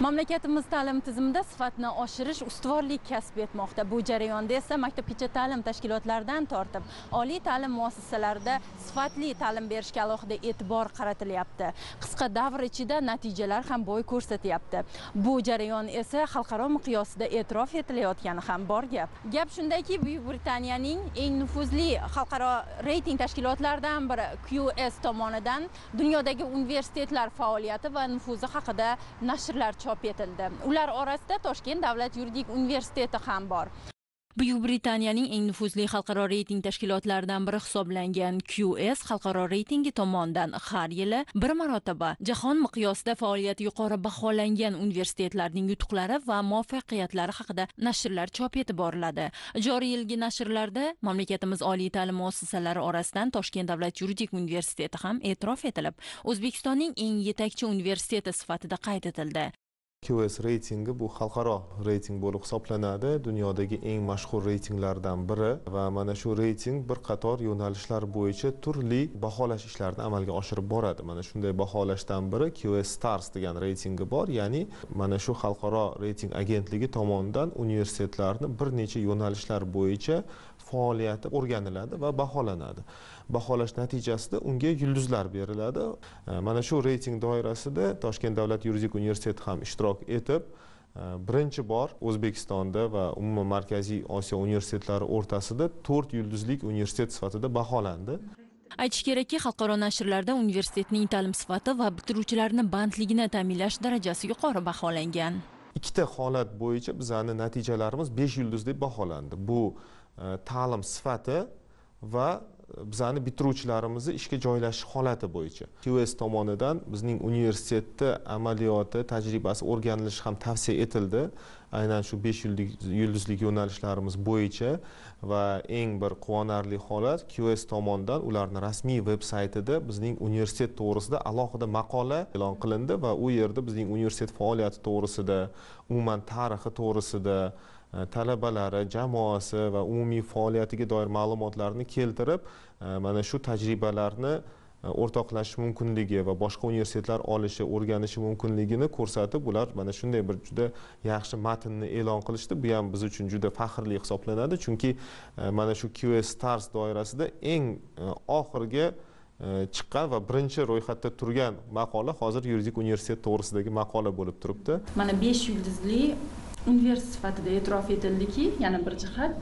mamlakatimiz ta'lim tizimida sifatni oshirish ustuvorlik kasb etmoqda bu jarayonda esa maktabgacha ta'lim tashkilotlaridan tortib oliy ta'lim muassasalarida sifatli ta'lim berishga alohida e'tibor qaratilyapti qisqa davr ichida natijalar ham bo'y ko'rsatyapti bu jarayon esa xalqaro miqyosda e'tirof etilayotgani ham bor gap gap shundaki buyuk britaniyaning eng nufuzli xalqaro reyting tashkilotlaridan biri qs tomonidan dunyodagi universitetlar faoliyati va nufuzi haqida nashrlar chop etildi ular orasida toshkent davlat yuridik universiteti ham bor buyuk britaniyaning eng nufuzli xalqaro reyting tashkilotlaridan biri hisoblangan qs xalqaro reytingi tomonidan har yili bir marotaba jahon miqyosida faoliyati yuqori baholangan universitetlarning yutuqlari va muvaffaqiyatlari haqida nashrlar chop etib boriladi joriy yilgi nashrlarda mamlakatimiz oliy ta'lim muassasalari orasidan toshkent davlat yuridik universiteti ham e'tirof etilib o'zbekistonning eng yetakchi universiteti sifatida qayd etildi QS reytingi bu xalqaro reyting bo'lib hisoblanadi dunyodagi eng mashhur reytinglardan biri va mana shu reyting bir qator yo'nalishlar bo'yicha turli baholash ishlarini amalga oshirib boradi mana shunday baholashdan biri QS Stars degan reytingi bor ya'ni mana shu xalqaro reyting agentligi tomonidan universitetlarni bir necha yo'nalishlar bo'yicha faoliyati o'rganiladi va baholanadi baholash natijasida unga yulduzlar beriladi mana shu reyting doirasida toshkent davlat yuridik universiteti ham ishtirok ishtirok etib e, birinchi bor o'zbekistonda va umuman markaziy osiyo universitetlari o'rtasida to'rt yulduzlik universitet sifatida baholandi aytish kerakki xalqaro nashrlarda universitetning ta'lim sifati va bitiruvchilarni bandligini ta'minlash darajasi yuqori baholangan ikkita holat bo'yicha bizani natijalarimiz besh yulduz deb baholandi bu e, ta'lim sifati va bizani bitiruvchilarimizni ishga joylashish holati bo'yicha qs tomonidan bizning universitetda amaliyoti tajribasi o'rganilishi ham tavsiya etildi aynan shu besh yulduzlik yo'nalishlarimiz bo'yicha va eng bir quvonarli holat qs tomonidan ularni rasmiy veb saytida bizning universitet to'g'risida alohida maqola e'lon qilindi va u yerda bizning universitet faoliyati to'g'risida umuman tarixi to'g'risida E, talabalari jamoasi va umumiy faoliyatiga doir ma'lumotlarni keltirib e, mana shu tajribalarni e, o'rtoqlashish mumkinligi va boshqa universitetlar olishi o'rganishi mumkinligini ko'rsatib ular mana shunday bir juda yaxshi matnni e'lon qilishdi bu ham biz uchun juda faxrli hisoblanadi chunki mana shu qs stars doirasida eng oxirgi chiqqan va birinchi ro'yxatda turgan maqola hozir yuridik universitet to'g'risidagi maqola bo'lib turibdi mana besh yulduzli universitet sifatida e'tirof etildiki yana bir jihat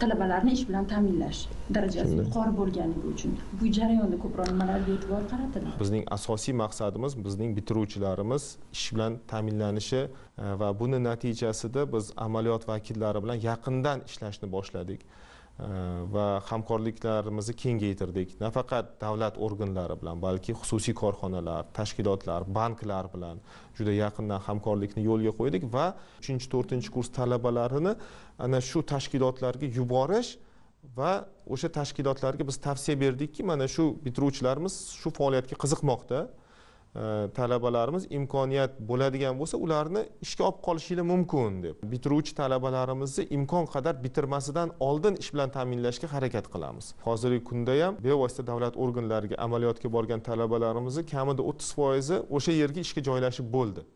talabalarni ish bilan ta'minlash darajasi yuqori bo'lganligi uchun bu jarayonda ko'proq nimalarga e'tibor qaratiladi bizning asosiy maqsadimiz bizning bitiruvchilarimiz ish bilan ta'minlanishi e, va buni natijasida biz amaliyot vakillari bilan yaqindan ishlashni boshladik Э, va hamkorliklarimizni kengaytirdik nafaqat davlat organlari bilan balki xususiy korxonalar tashkilotlar banklar bilan juda yaqindan hamkorlikni yo'lga qo'ydik va uchinchi to'rtinchi kurs talabalarini ana shu tashkilotlarga yuborish va o'sha tashkilotlarga biz tavsiya berdikki mana shu bitiruvchilarimiz shu faoliyatga qiziqmoqda E, talabalarimiz imkoniyat bo'ladigan bo'lsa ularni ishga olib qolishinglar mumkin deb bitiruvchi talabalarimizni imkon qadar bitirmasidan oldin ish bilan ta'minlashga harakat qilamiz hozirgi kunda ham bevosita davlat organlariga amaliyotga borgan talabalarimizni kamida o'ttiz foizi o'sha yerga ishga joylashib bo'ldi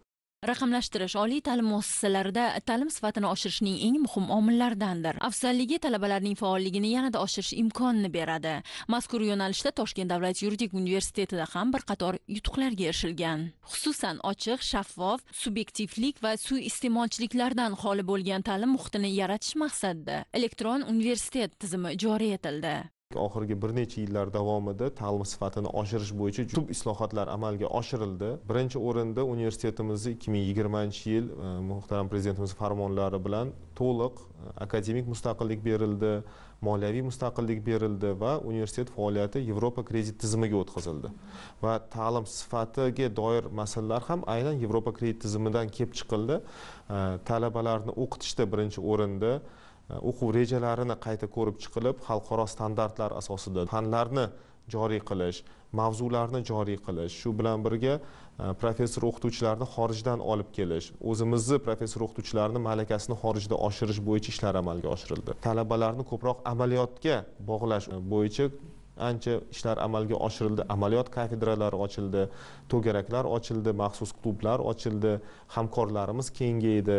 raqamlashtirish oliy ta'lim muassasalarida ta'lim sifatini oshirishning eng muhim omillaridandir afzalligi talabalarning faolligini yanada oshirish imkonini beradi mazkur yo'nalishda toshkent davlat yuridik universitetida ham bir qator yutuqlarga erishilgan xususan ochiq shaffof subyektivlik va suiiste'molchiliklardan xoli bo'lgan ta'lim muhitini yaratish maqsadida elektron universitet tizimi joriy etildi oxirgi bir necha yillar davomida ta'lim sifatini oshirish bo'yicha tub islohotlar amalga oshirildi birinchi o'rinda universitetimizni ikki ming yigirmanchi yil e, muhtaram prezidentimiz farmonlari bilan to'liq e, akademik mustaqillik berildi moliyaviy mustaqillik berildi va universitet faoliyati yevropa kredit tizimiga o'tkazildi va ta'lim sifatiga doir masalalar ham aynan yevropa kredit tizimidan kelib chiqildi e, talabalarni o'qitishda birinchi o'rinda o'quv rejalarini qayta ko'rib chiqilib xalqaro standartlar asosida fanlarni joriy qilish mavzularni joriy qilish shu bilan birga e, professor o'qituvchilarni xorijdan olib kelish o'zimizni professor o'qituvchilarni malakasini xorijda oshirish bo'yicha ishlar amalga oshirildi talabalarni ko'proq amaliyotga bog'lash bo'yicha ancha ishlar amalga oshirildi amaliyot kafedralari ochildi to'garaklar ochildi maxsus klublar ochildi hamkorlarimiz kengaydi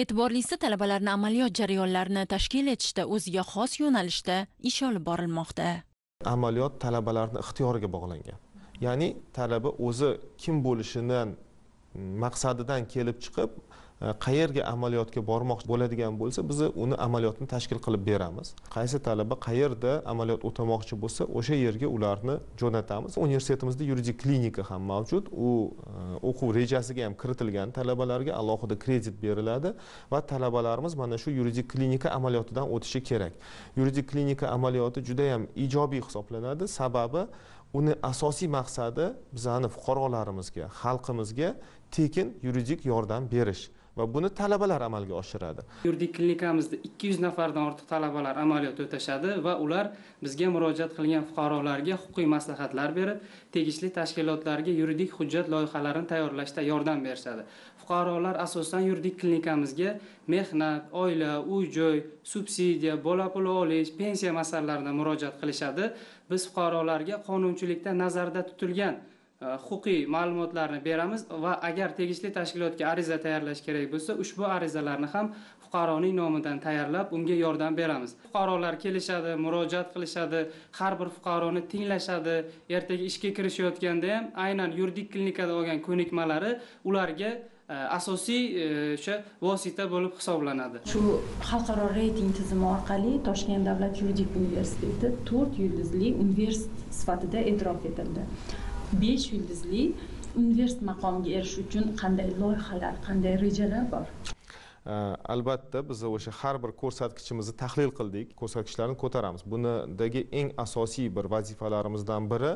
e'tiborlisi talabalarni amaliyot jarayonlarini tashkil etishda o'ziga xos yo'nalishda ish olib borilmoqda amaliyot talabalarni ixtiyoriga bog'langan ya'ni talaba o'zi kim bo'lishidan maqsadidan kelib chiqib e, qayerga amaliyotga bormoqchi bo'ladigan bo'lsa biz uni amaliyotni tashkil qilib beramiz qaysi talaba qayerda amaliyot o'tamoqchi bo'lsa o'sha yerga ularni jo'natamiz universitetimizda yuridik klinika ham mavjud u e, o'quv rejasiga ham kiritilgan talabalarga alohida kredit beriladi va talabalarimiz mana shu yuridik klinika amaliyotidan o'tishi kerak yuridik klinika amaliyoti judayam ijobiy hisoblanadi sababi uni asosiy maqsadi bizani fuqarolarimizga xalqimizga tekin yuridik yordam berish va buni talabalar amalga oshiradi yuridik klinikamizda ikki yuz nafardan ortiq talabalar amaliyot o'tashadi va ular bizga murojaat qilgan fuqarolarga huquqiy maslahatlar berib tegishli tashkilotlarga yuridik hujjat loyihalarini tayyorlashda yordam berishadi fuqarolar asosan yuridik klinikamizga mehnat oila uy joy subsidiya bola pul olish pensiya masalalarida murojaat qilishadi biz fuqarolarga qonunchilikda nazarda tutilgan E, huquqiy ma'lumotlarni beramiz va agar tegishli tashkilotga ariza tayyorlash kerak bo'lsa ushbu arizalarni ham fuqaroning nomidan tayyorlab unga yordam beramiz fuqarolar kelishadi murojaat qilishadi har bir fuqaroni tinglashadi ertaga ishga kirishayotganda ham aynan yuridik klinikada olgan ko'nikmalari ularga e, asosiy e, o'sha vosita bo'lib hisoblanadi shu xalqaro reyting tizimi orqali toshkent davlat yuridik universiteti to'rt yulduzli universitet sifatida e'tirof etildi besh yulduzli universitet maqomiga erish uchun qanday loyihalar qanday rejalar bor э, albatta biz o'sha har bir ko'rsatkichimizni tahlil qildik ko'rsatkichlarni ko'taramiz bundagi eng asosiy bir vazifalarimizdan biri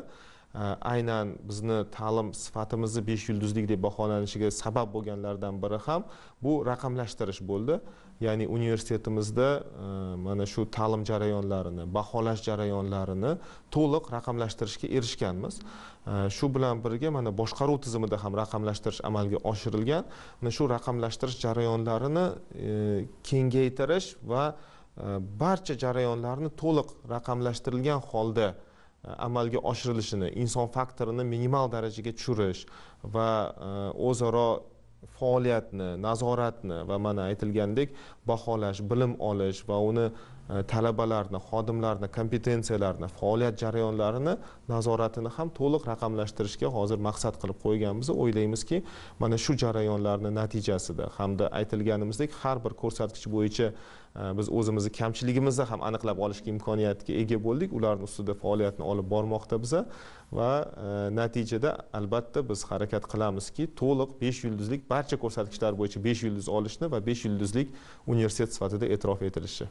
Э, aynan bizni ta'lim sifatimizni besh yulduzlik deb baholanishiga sabab bo'lganlardan biri ham bu raqamlashtirish bo'ldi ya'ni universitetimizda e, mana shu ta'lim jarayonlarini baholash jarayonlarini to'liq raqamlashtirishga erishganmiz e, shu bilan birga mana boshqaruv tizimida ham raqamlashtirish amalga oshirilgan mana shu raqamlashtirish jarayonlarini e, kengaytirish va barcha jarayonlarni to'liq raqamlashtirilgan holda amalga oshirilishini inson faktorini minimal darajaga tushirish va e, o'zaro faoliyatni nazoratni va mana aytilgandek baholash bilim olish va uni E, talabalarni xodimlarni kompetensiyalarni faoliyat jarayonlarini nazoratini ham to'liq raqamlashtirishga hozir maqsad qilib qo'yganmiz o'ylaymizki mana shu jarayonlarni natijasida hamda aytilganimizdek har bir ko'rsatkich bo'yicha e, biz o'zimizni kamchiligimizni ham aniqlab olishga imkoniyatga ega bo'ldik ularni ustida faoliyatni olib bormoqda biza va e, natijada albatta biz harakat qilamizki to'liq besh yulduzlik barcha ko'rsatkichlar bo'yicha besh yulduz olishni va besh yulduzlik universitet sifatida e'tirof etilishi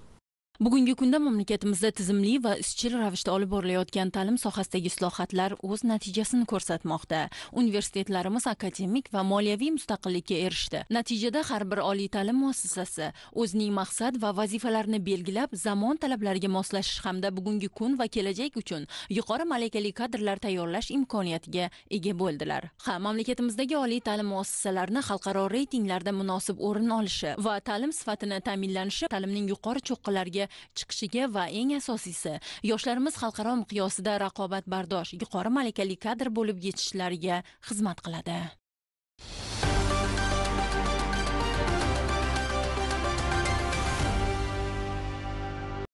bugungi kunda mamlakatimizda tizimli va izchil ravishda olib borilayotgan ta'lim sohasidagi islohotlar o'z natijasini ko'rsatmoqda universitetlarimiz akademik va moliyaviy mustaqillikka erishdi natijada har bir oliy ta'lim muassasasi o'zining maqsad va vazifalarini belgilab zamon talablariga moslashish hamda bugungi kun va kelajak uchun yuqori malakali kadrlar tayyorlash imkoniyatiga ega bo'ldilar ha mamlakatimizdagi oliy ta'lim muassasalarini xalqaro reytinglarda munosib o'rin olishi va ta'lim sifatini ta'minlanishi ta'limning yuqori cho'qqilariga chiqishiga va eng asosiysi yoshlarimiz xalqaro miqyosida raqobatbardosh yuqori malakali kadr bo'lib yetishishlariga xizmat qiladi